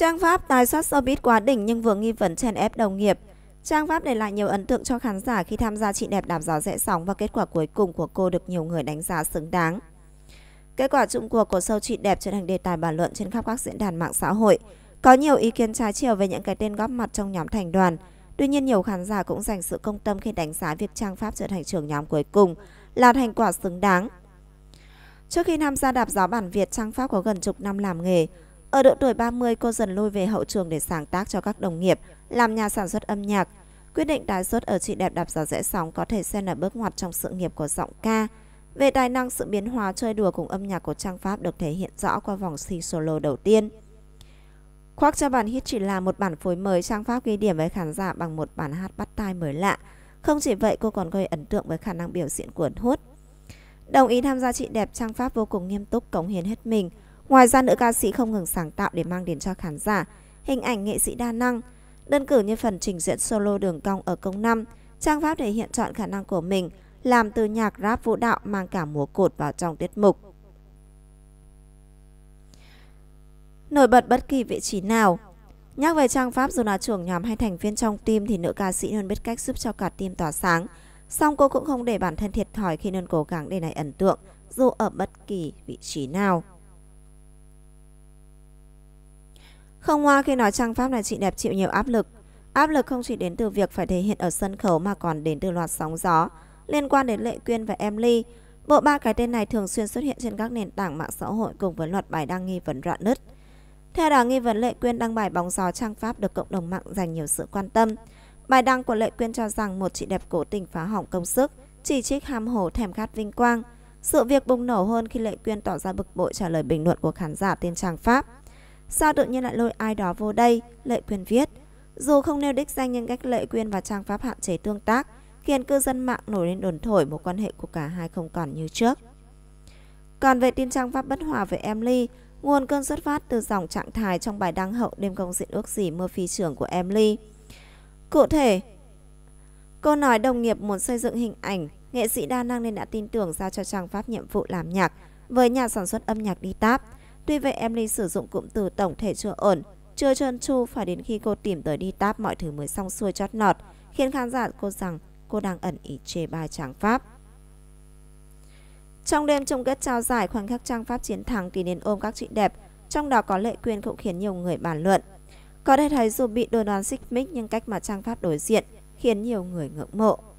Trang Pháp tài soát showbiz quá đỉnh nhưng vừa nghi vấn chèn ép đồng nghiệp. Trang Pháp để lại nhiều ấn tượng cho khán giả khi tham gia chị đẹp đạp gió rẽ sóng và kết quả cuối cùng của cô được nhiều người đánh giá xứng đáng. Kết quả chung cuộc của show chị đẹp trở thành đề tài bàn luận trên khắp các diễn đàn mạng xã hội. Có nhiều ý kiến trái chiều về những cái tên góp mặt trong nhóm thành đoàn. Tuy nhiên nhiều khán giả cũng dành sự công tâm khi đánh giá việc Trang Pháp trở thành trưởng nhóm cuối cùng là thành quả xứng đáng. Trước khi tham gia đạp gió bản Việt, Trang Pháp có gần chục năm làm nghề. Ở độ tuổi 30, cô dần lui về hậu trường để sáng tác cho các đồng nghiệp, làm nhà sản xuất âm nhạc. Quyết định tái xuất ở chị đẹp đạp gió rẽ sóng có thể xem là bước ngoặt trong sự nghiệp của giọng ca. Về tài năng, sự biến hóa chơi đùa cùng âm nhạc của Trang Pháp được thể hiện rõ qua vòng si solo đầu tiên. Khoác cho bản hit chỉ là một bản phối mới, Trang Pháp ghi điểm với khán giả bằng một bản hát bắt tai mới lạ. Không chỉ vậy, cô còn gây ấn tượng với khả năng biểu diễn của Hút. Đồng ý tham gia chị đẹp, Trang Pháp vô cùng nghiêm túc cống hiến hết mình – Ngoài ra nữ ca sĩ không ngừng sáng tạo để mang đến cho khán giả hình ảnh nghệ sĩ đa năng, đơn cử như phần trình diễn solo đường cong ở công 5, Trang Pháp thể hiện chọn khả năng của mình làm từ nhạc rap vũ đạo mang cả múa cột vào trong tiết mục. Nổi bật bất kỳ vị trí nào Nhắc về Trang Pháp dù là trưởng nhóm hay thành viên trong team thì nữ ca sĩ luôn biết cách giúp cho cả team tỏa sáng. Song cô cũng không để bản thân thiệt thòi khi luôn cố gắng để này ấn tượng, dù ở bất kỳ vị trí nào. Không hoa khi nói trang pháp này chị đẹp chịu nhiều áp lực. Áp lực không chỉ đến từ việc phải thể hiện ở sân khấu mà còn đến từ loạt sóng gió liên quan đến Lệ Quyên và Em Ly. Bộ ba cái tên này thường xuyên xuất hiện trên các nền tảng mạng xã hội cùng với loạt bài đăng nghi vấn rạn nứt. Theo đó, nghi vấn Lệ Quyên đăng bài bóng gió trang pháp được cộng đồng mạng dành nhiều sự quan tâm. Bài đăng của Lệ Quyên cho rằng một chị đẹp cố tình phá hỏng công sức, chỉ trích ham hồ thèm khát vinh quang. Sự việc bùng nổ hơn khi Lệ Quyên tỏ ra bực bội trả lời bình luận của khán giả tên Trang Pháp. Sao tự nhiên lại lôi ai đó vô đây? Lệ quyền viết. Dù không nêu đích danh nhưng cách Lệ quyền và Trang Pháp hạn chế tương tác khiến cư dân mạng nổi lên đồn thổi một quan hệ của cả hai không còn như trước. Còn về tin Trang Pháp bất hòa với Emily, nguồn cơn xuất phát từ dòng trạng thái trong bài đăng hậu đêm công diễn ước gì mưa phi trưởng của Emily. Cụ thể, cô nói đồng nghiệp muốn xây dựng hình ảnh, nghệ sĩ đa năng nên đã tin tưởng giao cho Trang Pháp nhiệm vụ làm nhạc với nhà sản xuất âm nhạc đi táp. Tuy vậy em Ly sử dụng cụm từ tổng thể chưa ổn, chưa trơn tru phải đến khi cô tìm tới đi táp mọi thứ mới xong xuôi chót nọt, khiến khán giả cô rằng cô đang ẩn ý chê bai tráng Pháp. Trong đêm chung kết trao giải khoảnh khắc trang Pháp chiến thắng thì nên ôm các chị đẹp, trong đó có Lệ Quyên cũng khiến nhiều người bàn luận. Có thể thấy dù bị đồn đoán xích mích nhưng cách mà trang Pháp đối diện khiến nhiều người ngưỡng mộ.